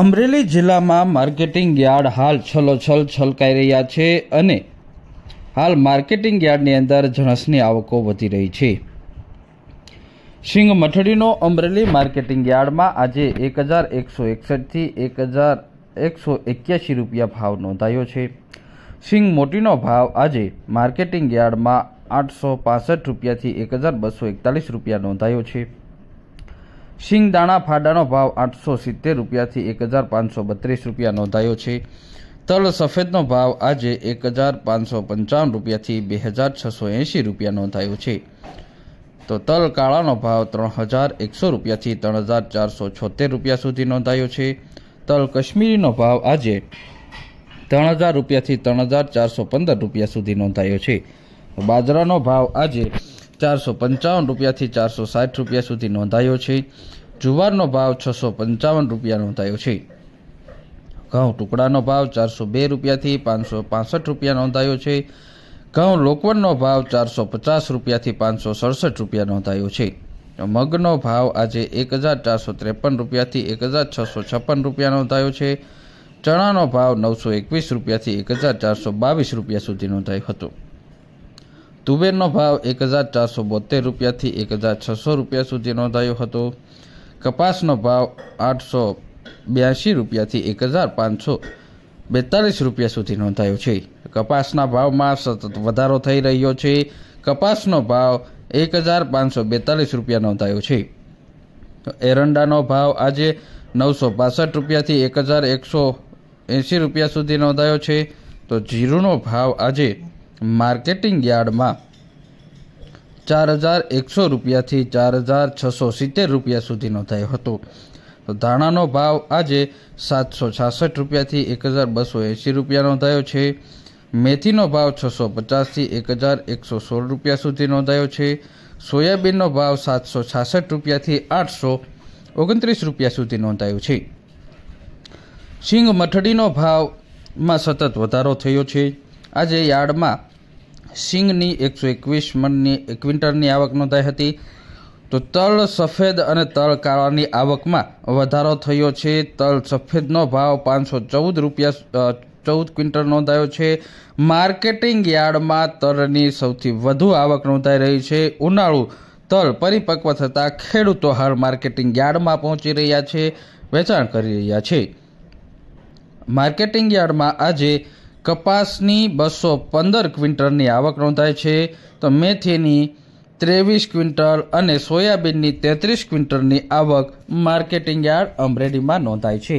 અમરેલી જિલ્લામાં marketing yard હાલ છલોછલ છલકાઈ રહ્યા છે અને હાલ માર્કેટિંગ યાર્ડની અંદર જણસની આવકો વધી રહી છે સિંગ મઠડીનો અમરેલી માર્કેટિંગ યાર્ડમાં આજે એક હજાર એકસો એકસઠથી એક હજાર એકસો એક્યાસી રૂપિયા ભાવ નોંધાયો છે સિંગ મોટીનો ભાવ આજે માર્કેટિંગ યાર્ડમાં આઠસો પાસઠ રૂપિયાથી એક હજાર બસો એકતાલીસ રૂપિયા નોંધાયો છે શિંગદાણા ફાડાનો ભાવ આઠસો સિત્તેર રૂપિયાથી એક હજાર પાંચસો બત્રીસ રૂપિયા નોંધાયો છે તલ સફેદનો ભાવ આજે એક હજાર પાંચસો પંચાવન રૂપિયાથી બે હજાર છસો એંશી રૂપિયા નોંધાયો છે તો તલ કાળાનો ભાવ ત્રણ હજાર એકસો રૂપિયાથી ત્રણ હજાર ચારસો છોતેર રૂપિયા સુધી નોંધાયો છે તલ કશ્મીરીનો ભાવ આજે ત્રણ હજાર રૂપિયાથી ત્રણ હજાર ચારસો પંદર રૂપિયા સુધી નોંધાયો છે બાજરાનો ભાવ આજે ચારસો પંચાવન રૂપિયાથી ચારસો સાઠ રૂપિયા સુધી નોંધાયો છે જુવારનો ભાવ છસો પંચાવન રૂપિયા નોંધાયો છે ઘઉં ટુકડાનો ભાવ ચારસો બે રૂપિયાથી પાંચસો પાસઠ રૂપિયા નોંધાયો છે ઘઉં લોકવનનો ભાવ ચારસો પચાસ રૂપિયાથી પાંચસો સડસઠ રૂપિયા નોંધાયો છે મગનો ભાવ આજે એક હજાર ચારસો ત્રેપન રૂપિયાથી એક હજાર છસો છપ્પન રૂપિયા નોંધાયો છે ચણાનો ભાવ નવસો એકવીસ રૂપિયાથી એક હજાર ચારસો બાવીસ રૂપિયા સુધી નોંધાયો હતો તુવેરનો ભાવ એક હજાર ચારસો બોતેર રૂપિયાથી એક હજાર છસો રૂપિયા સુધી નોંધાયો હતો કપાસનો ભાવ આઠસો બ્યાસી રૂપિયાથી એક હજાર પાંચસો બેતાલીસ રૂપિયા સુધી નોંધાયો છે કપાસના ભાવમાં સતત વધારો થઈ રહ્યો છે કપાસનો ભાવ એક હજાર પાંચસો બેતાલીસ રૂપિયા નોંધાયો છે એરંડાનો ભાવ આજે નવસો બાસઠ રૂપિયાથી એક હજાર એકસો એંસી રૂપિયા સુધી નોંધાયો છે તો જીરુનો ભાવ આજે માર્કેટિંગ યાર્ડમાં ચાર હજાર એકસો રૂપિયાથી ચાર હજાર છસો સિત્તેર રૂપિયા સુધીનો થયો હતો તો ધાણાનો ભાવ આજે સાતસો છાસઠ રૂપિયાથી એક હજાર બસો એંસી રૂપિયાનો થયો છે મેથીનો ભાવ છસો પચાસથી એક હજાર એકસો સોળ રૂપિયા સુધી નોંધાયો છે સોયાબીનનો ભાવ સાતસો છાસઠ રૂપિયાથી આઠસો ઓગણત્રીસ રૂપિયા સુધી નોંધાયો છે સિંગ મઠડીનો ભાવમાં સતત વધારો થયો છે આજે યાર્ડમાં સિંગની એકસો એકવીસ મણની ક્વિન્ટલની આવક નોંધાઈ હતી તો તલ સફેદ અને તલ કાળાની આવકમાં વધારો થયો છે તલ સફેદનો ભાવ પાંચસો ચૌદ રૂપિયા ચૌદ ક્વિન્ટલ નોંધાયો છે માર્કેટિંગ યાર્ડમાં તલની સૌથી વધુ આવક નોંધાઈ રહી છે ઉનાળુ તલ પરિપક્વ થતાં ખેડૂતો હાલ માર્કેટિંગ યાર્ડમાં પહોંચી રહ્યા છે વેચાણ કરી રહ્યા છે માર્કેટિંગ યાર્ડમાં આજે કપાસની બસો પંદર ક્વિન્ટલની આવક નોંધાય છે તો મેથીની ત્રેવીસ ક્વિન્ટલ અને સોયાબીનની તેત્રીસ ક્વિન્ટલની આવક માર્કેટિંગ યાર્ડ અમરેલીમાં નોંધાય છે